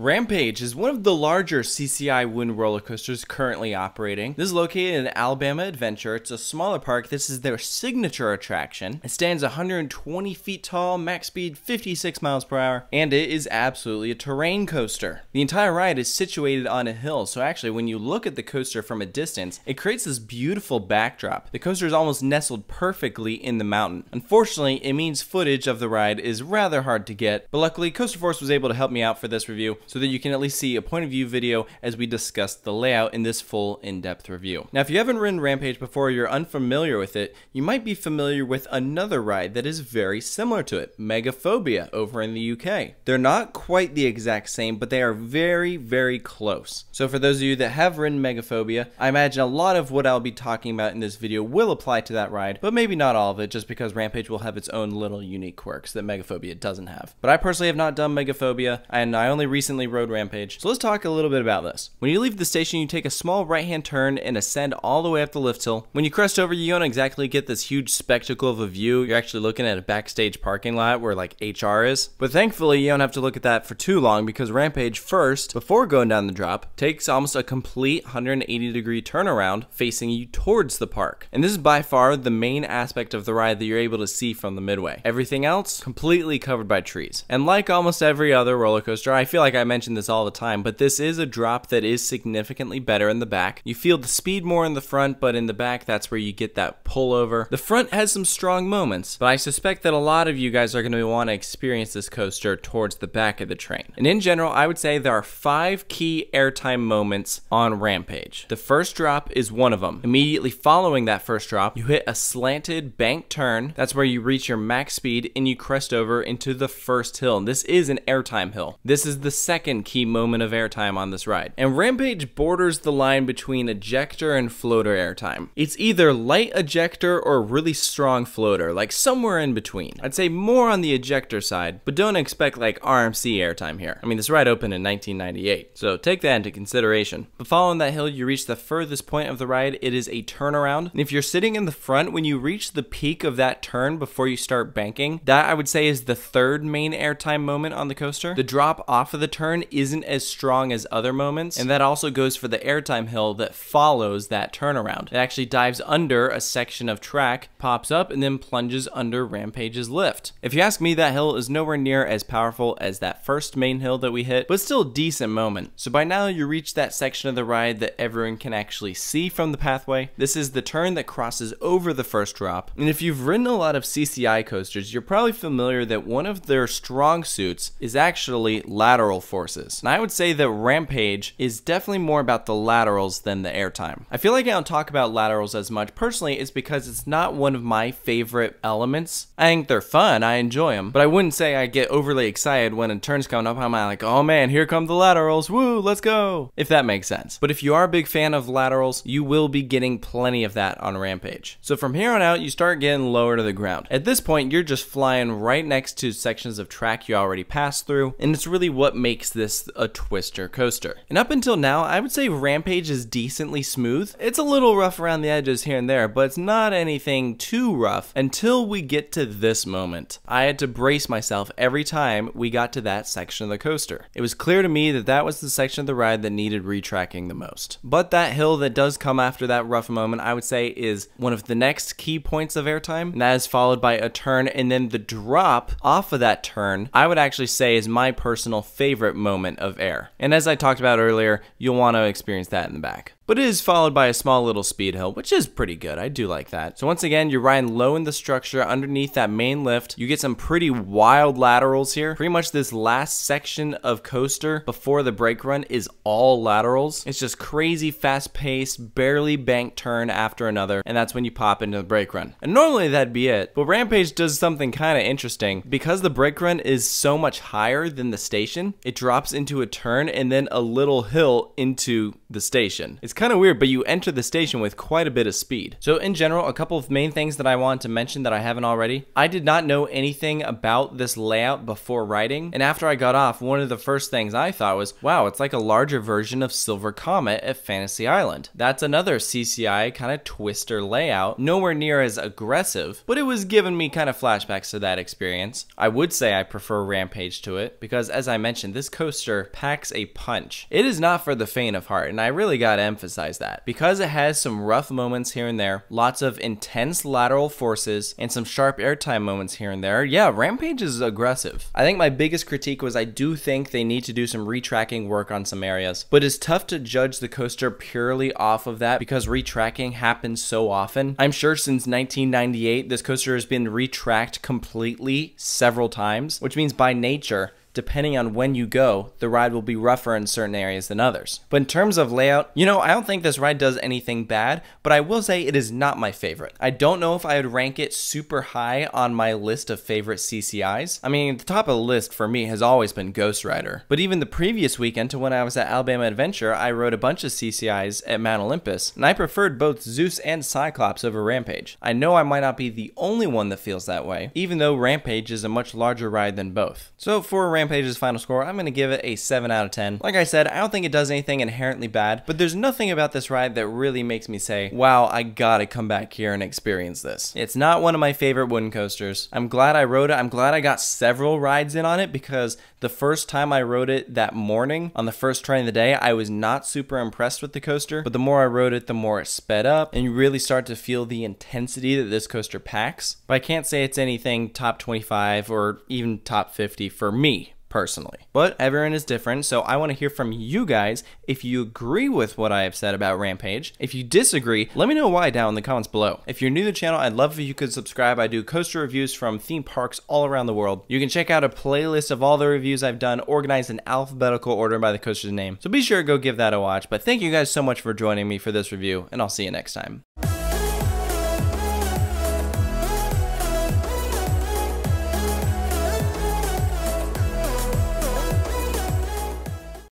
Rampage is one of the larger CCI Wind roller coasters currently operating. This is located in Alabama Adventure. It's a smaller park. This is their signature attraction. It stands 120 feet tall, max speed 56 miles per hour, and it is absolutely a terrain coaster. The entire ride is situated on a hill, so actually when you look at the coaster from a distance, it creates this beautiful backdrop. The coaster is almost nestled perfectly in the mountain. Unfortunately, it means footage of the ride is rather hard to get, but luckily Coaster Force was able to help me out for this review so that you can at least see a point of view video as we discuss the layout in this full in-depth review. Now if you haven't ridden Rampage before or you're unfamiliar with it, you might be familiar with another ride that is very similar to it, Megaphobia over in the UK. They're not quite the exact same, but they are very, very close. So for those of you that have ridden Megaphobia, I imagine a lot of what I'll be talking about in this video will apply to that ride, but maybe not all of it just because Rampage will have its own little unique quirks that Megaphobia doesn't have. But I personally have not done Megaphobia, and I only recently recently rode Rampage. So let's talk a little bit about this. When you leave the station, you take a small right-hand turn and ascend all the way up the lift hill. When you crest over, you don't exactly get this huge spectacle of a view. You're actually looking at a backstage parking lot where like HR is. But thankfully, you don't have to look at that for too long because Rampage first, before going down the drop, takes almost a complete 180 degree turnaround facing you towards the park. And this is by far the main aspect of the ride that you're able to see from the midway. Everything else, completely covered by trees. And like almost every other roller coaster, I feel like I mention this all the time, but this is a drop that is significantly better in the back. You feel the speed more in the front, but in the back, that's where you get that pullover. The front has some strong moments, but I suspect that a lot of you guys are going to want to experience this coaster towards the back of the train. And in general, I would say there are five key airtime moments on Rampage. The first drop is one of them. Immediately following that first drop, you hit a slanted bank turn. That's where you reach your max speed and you crest over into the first hill. And this is an airtime hill. This is the second key moment of airtime on this ride, and Rampage borders the line between ejector and floater airtime. It's either light ejector or really strong floater, like somewhere in between. I'd say more on the ejector side, but don't expect like RMC airtime here. I mean, this ride opened in 1998, so take that into consideration. But following that hill, you reach the furthest point of the ride. It is a turnaround, and if you're sitting in the front, when you reach the peak of that turn before you start banking, that I would say is the third main airtime moment on the coaster. The drop off of the turn isn't as strong as other moments, and that also goes for the airtime hill that follows that turnaround. It actually dives under a section of track, pops up, and then plunges under Rampage's lift. If you ask me, that hill is nowhere near as powerful as that first main hill that we hit, but still a decent moment. So by now you reach that section of the ride that everyone can actually see from the pathway. This is the turn that crosses over the first drop, and if you've ridden a lot of CCI coasters, you're probably familiar that one of their strong suits is actually lateral forces. And I would say that Rampage is definitely more about the laterals than the airtime. I feel like I don't talk about laterals as much personally is because it's not one of my favorite elements. I think they're fun, I enjoy them, but I wouldn't say I get overly excited when a turn's coming up, I'm like, oh man, here come the laterals, woo, let's go, if that makes sense. But if you are a big fan of laterals, you will be getting plenty of that on Rampage. So from here on out, you start getting lower to the ground. At this point, you're just flying right next to sections of track you already passed through, and it's really what makes makes this a twister coaster. And up until now, I would say Rampage is decently smooth. It's a little rough around the edges here and there, but it's not anything too rough until we get to this moment. I had to brace myself every time we got to that section of the coaster. It was clear to me that that was the section of the ride that needed retracking the most. But that hill that does come after that rough moment, I would say, is one of the next key points of airtime, and that is followed by a turn, and then the drop off of that turn, I would actually say is my personal favorite moment of air. And as I talked about earlier, you'll want to experience that in the back but it is followed by a small little speed hill, which is pretty good. I do like that. So once again, you're riding low in the structure underneath that main lift. You get some pretty wild laterals here. Pretty much this last section of coaster before the brake run is all laterals. It's just crazy fast paced, barely bank turn after another, and that's when you pop into the brake run. And normally that'd be it, but Rampage does something kind of interesting. Because the brake run is so much higher than the station, it drops into a turn and then a little hill into the station. It's kind of weird, but you enter the station with quite a bit of speed. So in general, a couple of main things that I want to mention that I haven't already. I did not know anything about this layout before writing, and after I got off, one of the first things I thought was, wow, it's like a larger version of Silver Comet at Fantasy Island. That's another CCI kind of twister layout, nowhere near as aggressive, but it was giving me kind of flashbacks to that experience. I would say I prefer Rampage to it, because as I mentioned, this coaster packs a punch. It is not for the faint of heart, and I really gotta emphasize emphasize that. Because it has some rough moments here and there, lots of intense lateral forces, and some sharp airtime moments here and there, yeah, Rampage is aggressive. I think my biggest critique was I do think they need to do some retracking work on some areas, but it's tough to judge the coaster purely off of that because retracking happens so often. I'm sure since 1998, this coaster has been retracked completely several times, which means by nature, depending on when you go, the ride will be rougher in certain areas than others. But in terms of layout, you know, I don't think this ride does anything bad, but I will say it is not my favorite. I don't know if I would rank it super high on my list of favorite CCIs. I mean, the top of the list for me has always been Ghost Rider. But even the previous weekend to when I was at Alabama Adventure, I rode a bunch of CCIs at Mount Olympus, and I preferred both Zeus and Cyclops over Rampage. I know I might not be the only one that feels that way, even though Rampage is a much larger ride than both. So for Rampage, Rampage's final score, I'm going to give it a 7 out of 10. Like I said, I don't think it does anything inherently bad, but there's nothing about this ride that really makes me say, wow, I gotta come back here and experience this. It's not one of my favorite wooden coasters. I'm glad I rode it. I'm glad I got several rides in on it because the first time I rode it that morning on the first train of the day, I was not super impressed with the coaster, but the more I rode it, the more it sped up and you really start to feel the intensity that this coaster packs. But I can't say it's anything top 25 or even top 50 for me personally. But everyone is different, so I want to hear from you guys if you agree with what I have said about Rampage. If you disagree, let me know why down in the comments below. If you're new to the channel, I'd love if you could subscribe. I do coaster reviews from theme parks all around the world. You can check out a playlist of all the reviews I've done organized in alphabetical order by the coaster's name. So be sure to go give that a watch. But thank you guys so much for joining me for this review, and I'll see you next time.